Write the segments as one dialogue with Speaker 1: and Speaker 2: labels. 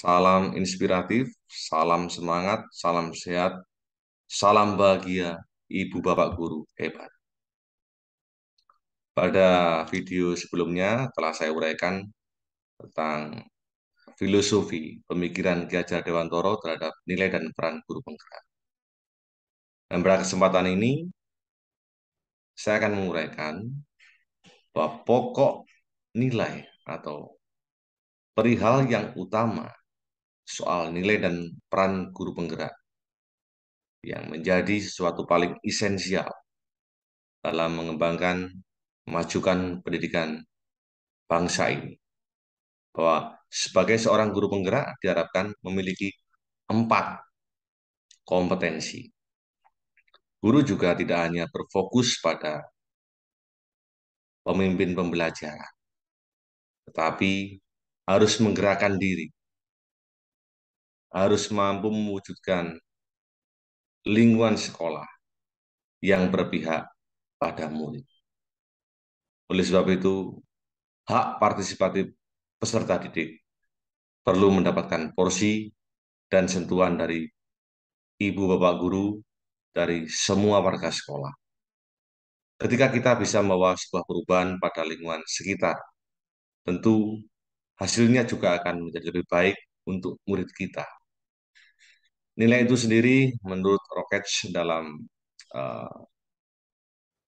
Speaker 1: Salam inspiratif, salam semangat, salam sehat, salam bahagia, Ibu Bapak Guru hebat. Pada video sebelumnya telah saya uraikan tentang filosofi pemikiran Ki Hajar Dewantoro terhadap nilai dan peran guru penggerak. Dan pada kesempatan ini, saya akan menguraikan bahwa pokok nilai atau perihal yang utama soal nilai dan peran guru penggerak yang menjadi sesuatu paling esensial dalam mengembangkan majukan pendidikan bangsa ini. Bahwa sebagai seorang guru penggerak diharapkan memiliki empat kompetensi. Guru juga tidak hanya berfokus pada pemimpin pembelajaran, tetapi harus menggerakkan diri harus mampu mewujudkan lingkungan sekolah yang berpihak pada murid. Oleh sebab itu, hak partisipatif peserta didik perlu mendapatkan porsi dan sentuhan dari ibu bapak guru, dari semua warga sekolah. Ketika kita bisa membawa sebuah perubahan pada lingkungan sekitar, tentu hasilnya juga akan menjadi lebih baik untuk murid kita. Nilai itu sendiri menurut Rokets dalam uh,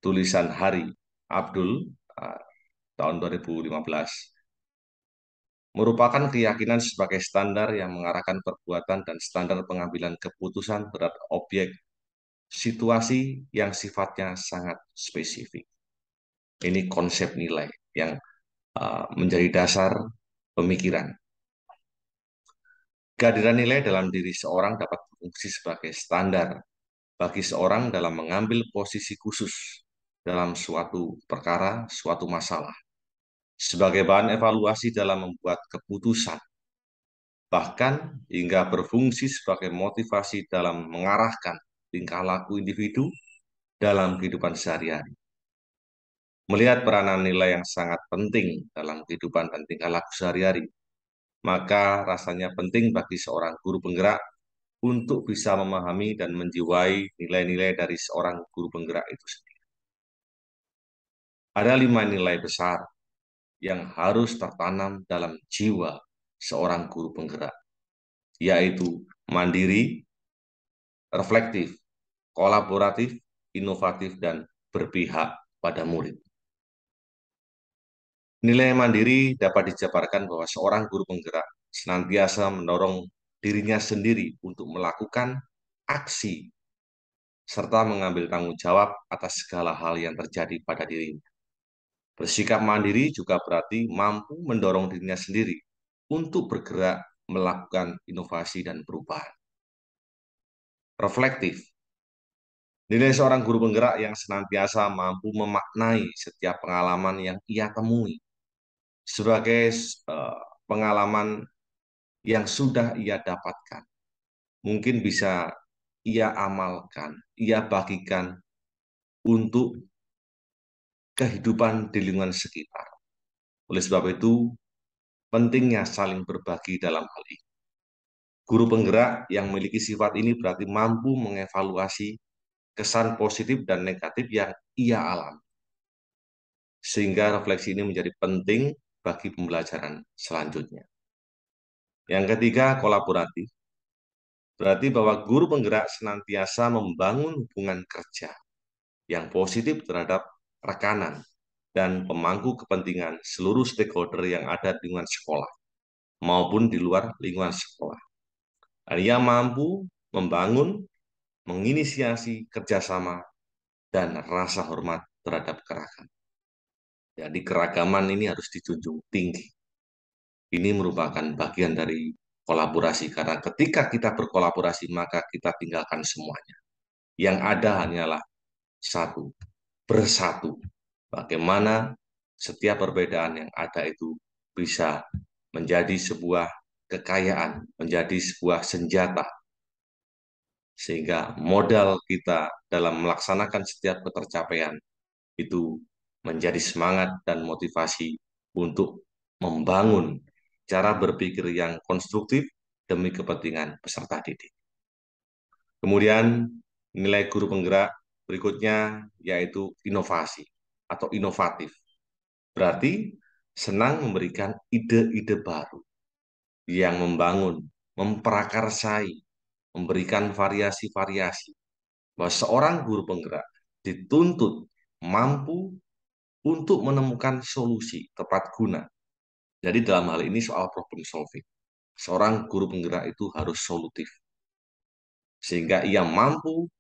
Speaker 1: tulisan Hari Abdul uh, tahun 2015 merupakan keyakinan sebagai standar yang mengarahkan perbuatan dan standar pengambilan keputusan berat objek situasi yang sifatnya sangat spesifik. Ini konsep nilai yang uh, menjadi dasar pemikiran Kehadiran nilai dalam diri seorang dapat berfungsi sebagai standar bagi seorang dalam mengambil posisi khusus dalam suatu perkara, suatu masalah, sebagai bahan evaluasi dalam membuat keputusan, bahkan hingga berfungsi sebagai motivasi dalam mengarahkan tingkah laku individu dalam kehidupan sehari-hari. Melihat peranan nilai yang sangat penting dalam kehidupan dan tingkah laku sehari-hari, maka rasanya penting bagi seorang guru penggerak untuk bisa memahami dan menjiwai nilai-nilai dari seorang guru penggerak itu sendiri. Ada lima nilai besar yang harus tertanam dalam jiwa seorang guru penggerak, yaitu mandiri, reflektif, kolaboratif, inovatif, dan berpihak pada murid. Nilai mandiri dapat dijabarkan bahwa seorang guru penggerak senantiasa mendorong dirinya sendiri untuk melakukan aksi serta mengambil tanggung jawab atas segala hal yang terjadi pada dirinya. Bersikap mandiri juga berarti mampu mendorong dirinya sendiri untuk bergerak melakukan inovasi dan perubahan. Reflektif Nilai seorang guru penggerak yang senantiasa mampu memaknai setiap pengalaman yang ia temui sebagai eh, pengalaman yang sudah ia dapatkan. Mungkin bisa ia amalkan, ia bagikan untuk kehidupan di lingkungan sekitar. Oleh sebab itu, pentingnya saling berbagi dalam hal ini. Guru penggerak yang memiliki sifat ini berarti mampu mengevaluasi kesan positif dan negatif yang ia alami. Sehingga refleksi ini menjadi penting bagi pembelajaran selanjutnya. Yang ketiga, kolaboratif. Berarti bahwa guru penggerak senantiasa membangun hubungan kerja yang positif terhadap rekanan dan pemangku kepentingan seluruh stakeholder yang ada di lingkungan sekolah maupun di luar lingkungan sekolah. Ia mampu membangun, menginisiasi kerjasama, dan rasa hormat terhadap keragaman. Jadi keragaman ini harus dijunjung tinggi. Ini merupakan bagian dari kolaborasi karena ketika kita berkolaborasi maka kita tinggalkan semuanya. Yang ada hanyalah satu, bersatu. Bagaimana setiap perbedaan yang ada itu bisa menjadi sebuah kekayaan, menjadi sebuah senjata. Sehingga modal kita dalam melaksanakan setiap ketercapaian itu menjadi semangat dan motivasi untuk membangun cara berpikir yang konstruktif demi kepentingan peserta didik. Kemudian nilai guru penggerak berikutnya yaitu inovasi atau inovatif. Berarti senang memberikan ide-ide baru yang membangun, memperakarsai, memberikan variasi-variasi. Bahwa seorang guru penggerak dituntut mampu untuk menemukan solusi tepat guna. Jadi dalam hal ini soal problem solving. Seorang guru penggerak itu harus solutif. Sehingga ia mampu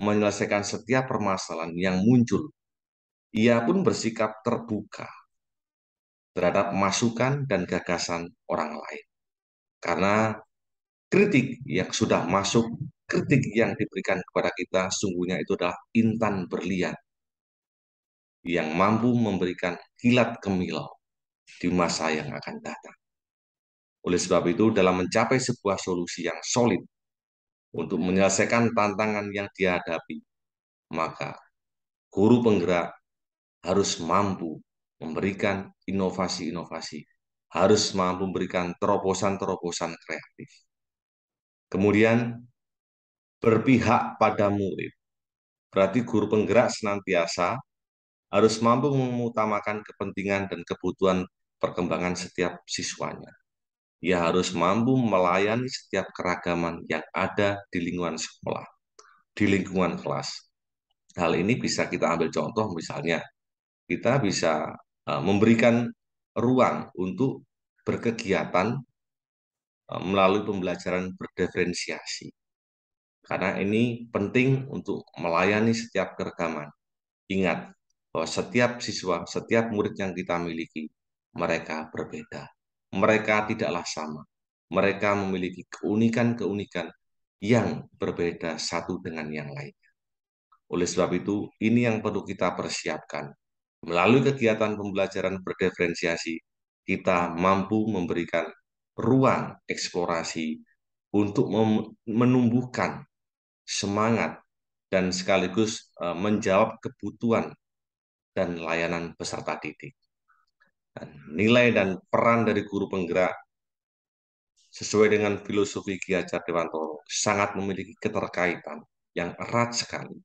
Speaker 1: menyelesaikan setiap permasalahan yang muncul. Ia pun bersikap terbuka terhadap masukan dan gagasan orang lain. Karena kritik yang sudah masuk, kritik yang diberikan kepada kita sungguhnya itu adalah intan berlian yang mampu memberikan kilat kemilau di masa yang akan datang. Oleh sebab itu, dalam mencapai sebuah solusi yang solid untuk menyelesaikan tantangan yang dihadapi, maka guru penggerak harus mampu memberikan inovasi-inovasi, harus mampu memberikan terobosan-terobosan kreatif. Kemudian, berpihak pada murid. Berarti guru penggerak senantiasa harus mampu mengutamakan kepentingan dan kebutuhan perkembangan setiap siswanya. Ia harus mampu melayani setiap keragaman yang ada di lingkungan sekolah, di lingkungan kelas. Hal ini bisa kita ambil contoh misalnya, kita bisa e, memberikan ruang untuk berkegiatan e, melalui pembelajaran berdiferensiasi. Karena ini penting untuk melayani setiap keragaman. Ingat, bahwa setiap siswa, setiap murid yang kita miliki, mereka berbeda. Mereka tidaklah sama. Mereka memiliki keunikan-keunikan yang berbeda satu dengan yang lain. Oleh sebab itu, ini yang perlu kita persiapkan. Melalui kegiatan pembelajaran berdiferensiasi, kita mampu memberikan ruang eksplorasi untuk menumbuhkan semangat dan sekaligus eh, menjawab kebutuhan dan layanan peserta didik. Dan nilai dan peran dari guru penggerak sesuai dengan filosofi Ki Hajar Dewantoro sangat memiliki keterkaitan yang erat sekali.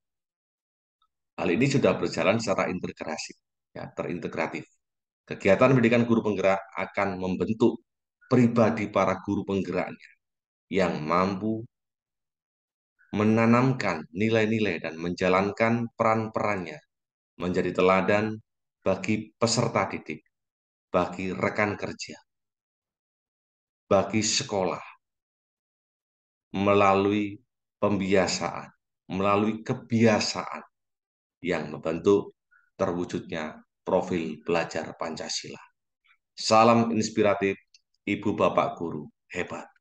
Speaker 1: Hal ini sudah berjalan secara integrasi, ya, terintegratif. Kegiatan pendidikan guru penggerak akan membentuk pribadi para guru penggeraknya yang mampu menanamkan nilai-nilai dan menjalankan peran-perannya menjadi teladan bagi peserta didik, bagi rekan kerja, bagi sekolah, melalui pembiasaan, melalui kebiasaan yang membentuk terwujudnya profil belajar Pancasila. Salam inspiratif, Ibu Bapak Guru hebat.